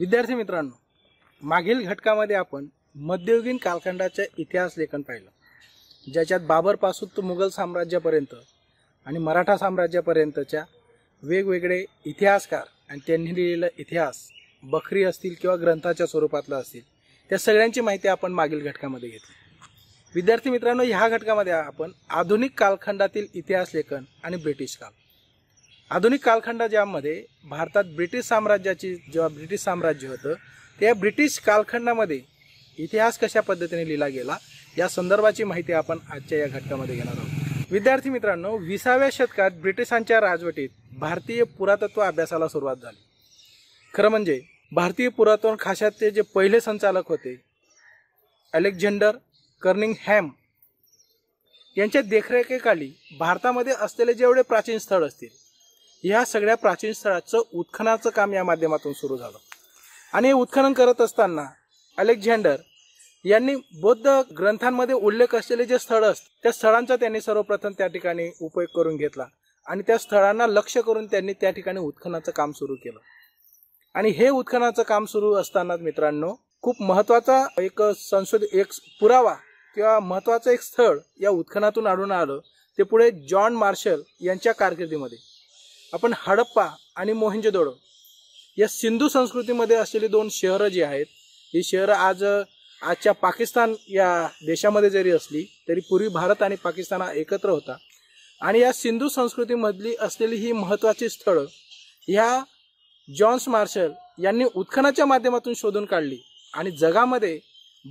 विद्यार्थी मित्रांनो मागील घटकामध्ये आपण मध्ययुगीन कालखंडाचे इतिहास लेखन पाहिलं ज्याच्यात बाबरपासून तो मुघल साम्राज्यापर्यंत आणि मराठा साम्राज्यापर्यंतच्या वेगवेगळे इतिहासकार आणि त्यांनी लिहिलेला इतिहास बखरी असतील किंवा ग्रंथाच्या स्वरूपातला असतील त्या सगळ्यांची माहिती आपण मागील घटकामध्ये घेतली विद्यार्थी मित्रांनो ह्या घटकामध्ये आपण आधुनिक कालखंडातील इतिहास लेखन आणि ब्रिटिश काल आधुनिक कालखंडा ज्यामध्ये भारतात ब्रिटिश साम्राज्याची जेव्हा ब्रिटिश साम्राज्य होतं त्या ब्रिटिश कालखंडामध्ये इतिहास कशा पद्धतीने लिहिला गेला या संदर्भाची माहिती आपण आजच्या या घटकामध्ये घेणार आहोत विद्यार्थी मित्रांनो विसाव्या शतकात ब्रिटिशांच्या राजवटीत भारतीय पुरातत्व अभ्यासाला सुरुवात झाली खरं म्हणजे भारतीय पुरातन खाशाचे जे पहिले संचालक होते अलेक्झांडर कर्निंग हॅम यांच्या देखरेखेखाली भारतामध्ये असलेले जेवढे प्राचीन स्थळ असतील ह्या सगळ्या प्राचीन स्थळाचं उत्खनाचं काम या माध्यमातून सुरू झालं आणि हे उत्खनन करत असताना अलेक्झांडर यांनी बौद्ध ग्रंथांमध्ये उल्लेख असलेले जे स्थळ असत त्या स्थळांचा त्यांनी सर्वप्रथम त्या ठिकाणी उपयोग करून घेतला आणि त्या स्थळांना लक्ष करून त्यांनी त्या ठिकाणी उत्खनाचं काम सुरू केलं आणि हे उत्खनाचं काम सुरू असतानाच मित्रांनो खूप महत्वाचा एक संशोध एक पुरावा किंवा महत्वाचं एक स्थळ या उत्खनातून आढळून आलं ते पुढे जॉन मार्शल यांच्या कारकिर्दीमध्ये आपण हडप्पा आणि मोहेंजोदडो या सिंधू संस्कृतीमध्ये असलेली दोन शहरं जी आहेत ही शहरं आज आजच्या पाकिस्तान या देशामध्ये जरी असली तरी पूर्वी भारत आणि पाकिस्तान एकत्र होता आणि या सिंधू संस्कृतीमधली असलेली ही महत्त्वाची स्थळं ह्या जॉन्स मार्शल यांनी उत्खनाच्या माध्यमातून शोधून काढली आणि जगामध्ये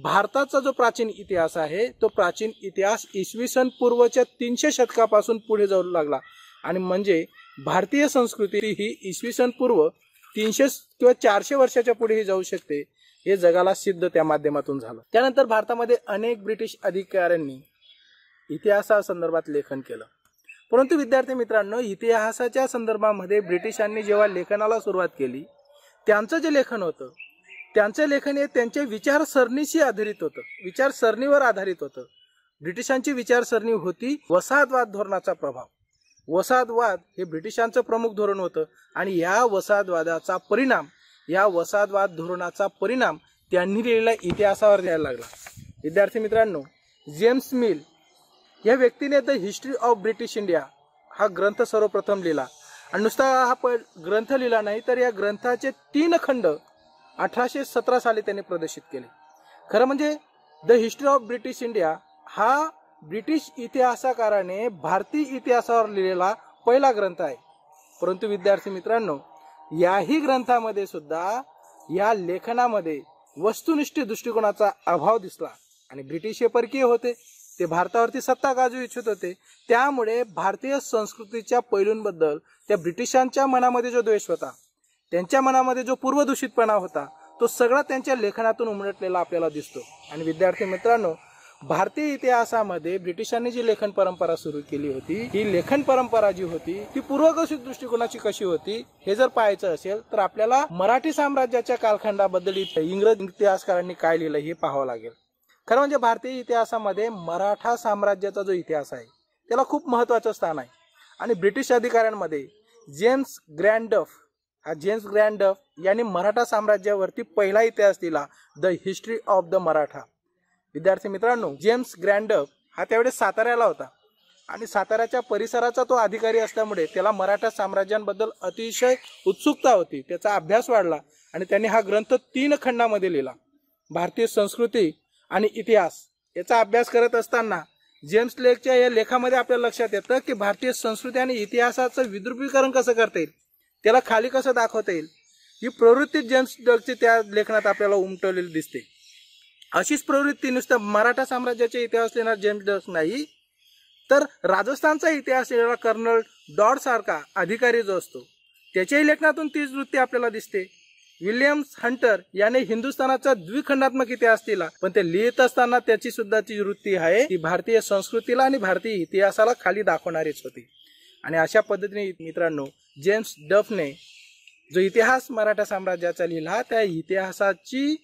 भारताचा जो प्राचीन इतिहास आहे तो प्राचीन इतिहास इसवी सन पूर्वच्या तीनशे शतकापासून पुढे जाऊ लागला आणि म्हणजे भारतीय संस्कृती ही इसवी सन पूर्व तीनशे किंवा चारशे वर्षाच्या पुढेही जाऊ शकते हे जगाला सिद्ध त्या माध्यमातून झालं त्यानंतर भारतामध्ये अनेक ब्रिटिश अधिकाऱ्यांनी इतिहासा संदर्भात लेखन केलं परंतु विद्यार्थी मित्रांनो इतिहासाच्या संदर्भामध्ये ब्रिटिशांनी जेव्हा लेखनाला सुरुवात केली त्यांचं जे लेखन होतं त्यांचं लेखन हे त्यांच्या विचारसरणीशी आधारित होतं विचारसरणीवर आधारित होतं ब्रिटिशांची विचारसरणी होती वसाहतवाद धोरणाचा प्रभाव वसाहतवाद हे ब्रिटिशांचं प्रमुख धोरण होतं आणि या वसाहतवादाचा परिणाम या वसाहतवाद धोरणाचा परिणाम त्यांनी लिहिलेल्या इतिहासावर द्यायला लागला विद्यार्थी मित्रांनो जेम्स मिल या व्यक्तीने the history of British India हा ग्रंथ सर्वप्रथम लिहिला आणि नुसता हा प ग्रंथ लिहिला नाही तर या ग्रंथाचे तीन खंड अठराशे सतरा साली त्यांनी प्रदर्शित केले खरं म्हणजे the history of British India हा ब्रिटिश इतिहासकाराने भारतीय इतिहासावर लिहिलेला पहिला ग्रंथ आहे परंतु विद्यार्थी मित्रांनो याही ग्रंथामध्ये सुद्धा या लेखनामध्ये वस्तुनिष्ठ दृष्टिकोनाचा अभाव दिसला आणि ब्रिटिश हे परकीय होते ते भारतावरती सत्ता गाजू इच्छित होते त्यामुळे भारतीय संस्कृतीच्या पैलूंबद्दल त्या ब्रिटिशांच्या मनामध्ये जो द्वेष होता त्यांच्या मनामध्ये जो पूर्वदूषितपणा होता तो सगळा त्यांच्या लेखनातून उमटलेला आपल्याला दिसतो आणि विद्यार्थी मित्रांनो भारतीय इतिहासामध्ये ब्रिटिशांनी जी लेखन परंपरा सुरू केली होती ही लेखन परंपरा जी होती ती पूर्वग्रसित दृष्टिकोनाची कशी होती हे जर पाहायचं असेल तर आपल्याला मराठी साम्राज्याच्या कालखंडाबद्दल इंग्रज इतिहासकारांनी काय लिहिलं हे पाहावं लागेल खरं म्हणजे भारतीय इतिहासामध्ये मराठा साम्राज्याचा जो इतिहास आहे त्याला खूप महत्वाचं स्थान आहे आणि ब्रिटिश अधिकाऱ्यांमध्ये जेम्स ग्रँडफ हा जेम्स ग्रँडफ यांनी मराठा साम्राज्यावरती पहिला इतिहास दिला the history of the Maratha विद्यार्थी मित्रांनो जेम्स ग्रँडप हा त्यावेळेस साताऱ्याला होता आणि साताऱ्याच्या परिसराचा तो अधिकारी असल्यामुळे त्याला मराठा साम्राज्यांबद्दल अतिशय उत्सुकता होती त्याचा अभ्यास वाढला आणि त्यांनी हा ग्रंथ तीन खंडामध्ये लिहिला भारतीय संस्कृती आणि इतिहास याचा अभ्यास करत असताना जेम्स लेकच्या या लेखामध्ये आपल्याला लक्षात येतं की भारतीय संस्कृती आणि इतिहासाचं विद्रुपीकरण कसं करता येईल त्याला खाली कसं दाखवता येईल ही प्रवृत्ती जेम्स डगची त्या लेखनात आपल्याला उमटवलेली दिसते अशीच प्रवृत्ती नुसतं मराठा साम्राज्याच्या इतिहास लिहिणार जेम्स डस नाही तर राजस्थानचा इतिहास लिहिणारा कर्नल डॉड सारखा अधिकारी जो असतो त्याच्याही लेखनातून तीच वृत्ती आपल्याला दिसते विल्यम्स हंटर याने हिंदुस्थानाचा द्विखंडात्मक इतिहास दिला पण ते लिहित असताना त्याची सुद्धा ती वृत्ती आहे ती भारतीय संस्कृतीला आणि भारतीय इतिहासाला खाली दाखवणारीच होती आणि अशा पद्धतीने मित्रांनो जेम्स डफने जो इतिहास मराठा साम्राज्याचा लिहिला त्या इतिहासाची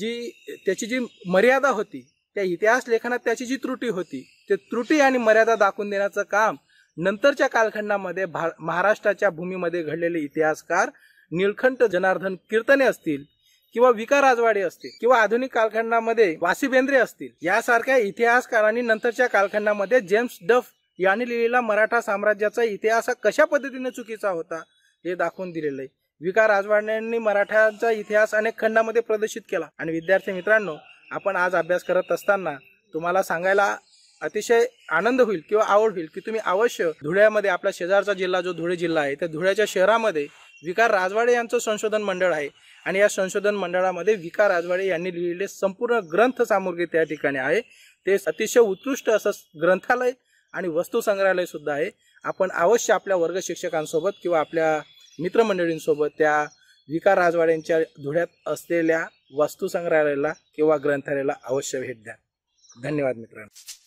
जी त्याची जी मर्यादा होती त्या इतिहास लेखनात त्याची जी त्रुटी होती ते त्रुटी आणि मर्यादा दाखवून देण्याचं काम नंतरच्या कालखंडामध्ये महाराष्ट्राच्या भूमीमध्ये घडलेले इतिहासकार निळखंठ जनार्दन कीर्तने असतील किंवा विकार राजवाडे असतील किंवा आधुनिक कालखंडामध्ये वासीबेंद्रे असतील यासारख्या इतिहासकारांनी नंतरच्या कालखंडामध्ये जेम्स डफ यांनी लिहिलेला मराठा साम्राज्याचा इतिहास हा कशा पद्धतीने चुकीचा होता हे दाखवून दिलेलं आहे विकार राजवाडे यांनी मराठ्यांचा इतिहास अनेक खंडामध्ये प्रदर्शित केला आणि विद्यार्थी मित्रांनो आपण आज अभ्यास करत असताना तुम्हाला सांगायला अतिशय आनंद होईल किंवा आवड होईल की तुम्ही अवश्य धुळ्यामध्ये आपला शेजारचा जिल्हा जो धुळे जिल्हा आहे त्या धुळ्याच्या शहरामध्ये विकार राजवाडे यांचं संशोधन मंडळ आहे आणि या संशोधन मंडळामध्ये विकार राजवाडे यांनी लिहिलेले संपूर्ण ग्रंथ सामुग्री त्या ठिकाणी आहे ते अतिशय उत्कृष्ट असं ग्रंथालय आणि वस्तू संग्रहालय सुद्धा आहे आपण अवश्य आपल्या वर्ग शिक्षकांसोबत किंवा आपल्या मित्रमंडळींसोबत त्या विकार राजवाड्यांच्या धुळ्यात असलेल्या वस्तुसंग्रहालयाला किंवा ग्रंथालयाला अवश्य भेट द्या धन्यवाद मित्रांनो